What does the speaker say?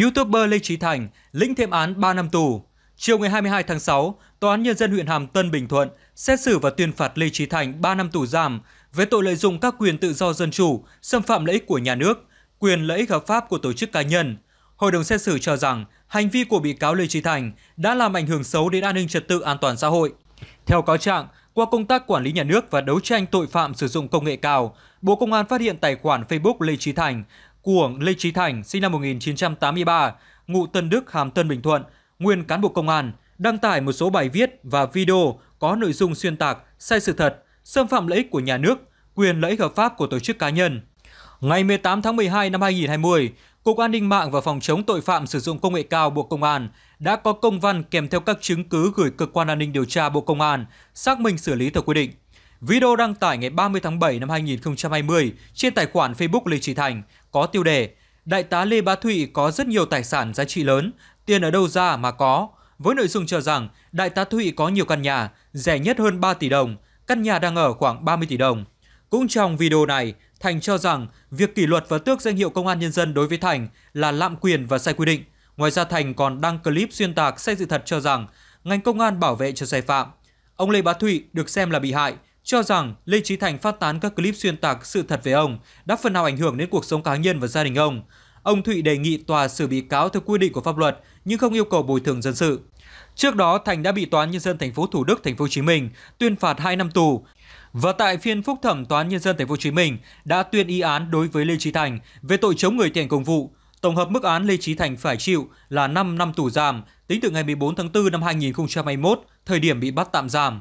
YouTuber Lê Trí Thành lĩnh thêm án 3 năm tù. Chiều ngày 22 tháng 6, Tòa án Nhân dân huyện Hàm Tân Bình Thuận xét xử và tuyên phạt Lê Trí Thành 3 năm tù giam với tội lợi dụng các quyền tự do dân chủ, xâm phạm lợi ích của nhà nước, quyền lợi ích hợp pháp của tổ chức cá nhân. Hội đồng xét xử cho rằng hành vi của bị cáo Lê Trí Thành đã làm ảnh hưởng xấu đến an ninh trật tự an toàn xã hội. Theo cáo trạng, qua công tác quản lý nhà nước và đấu tranh tội phạm sử dụng công nghệ cao, Bộ Công an phát hiện tài khoản Facebook Lê Trí Thành của Lê Trí Thành, sinh năm 1983, ngụ Tân Đức, Hàm Tân, Bình Thuận, nguyên cán bộ công an, đăng tải một số bài viết và video có nội dung xuyên tạc, sai sự thật, xâm phạm lợi ích của nhà nước, quyền lợi ích hợp pháp của tổ chức cá nhân. Ngày 18 tháng 12 năm 2020, Cục An ninh mạng và Phòng chống tội phạm sử dụng công nghệ cao Bộ Công an đã có công văn kèm theo các chứng cứ gửi cơ quan an ninh điều tra Bộ Công an xác minh xử lý theo quy định. Video đăng tải ngày 30 tháng 7 năm 2020 trên tài khoản Facebook Lê Trí Thành có tiêu đề Đại tá Lê Bá Thụy có rất nhiều tài sản giá trị lớn, tiền ở đâu ra mà có, với nội dung cho rằng Đại tá Thụy có nhiều căn nhà, rẻ nhất hơn 3 tỷ đồng, căn nhà đang ở khoảng 30 tỷ đồng. Cũng trong video này, Thành cho rằng việc kỷ luật và tước danh hiệu công an nhân dân đối với Thành là lạm quyền và sai quy định. Ngoài ra Thành còn đăng clip xuyên tạc sai sự thật cho rằng ngành công an bảo vệ cho sai phạm. Ông Lê Bá Thụy được xem là bị hại cho rằng Lê Trí Thành phát tán các clip xuyên tạc sự thật về ông đã phần nào ảnh hưởng đến cuộc sống cá nhân và gia đình ông. Ông Thụy đề nghị tòa xử bị cáo theo quy định của pháp luật nhưng không yêu cầu bồi thường dân sự. Trước đó, Thành đã bị Tòa nhân dân thành phố Thủ Đức, thành phố Hồ Chí Minh tuyên phạt 2 năm tù. Và tại phiên phúc thẩm Tòa nhân dân thành phố Hồ Chí Minh đã tuyên y án đối với Lê Trí Thành về tội chống người thi hành công vụ. Tổng hợp mức án Lê Trí Thành phải chịu là 5 năm tù giam tính từ ngày 14 tháng 4 năm 2021, thời điểm bị bắt tạm giam.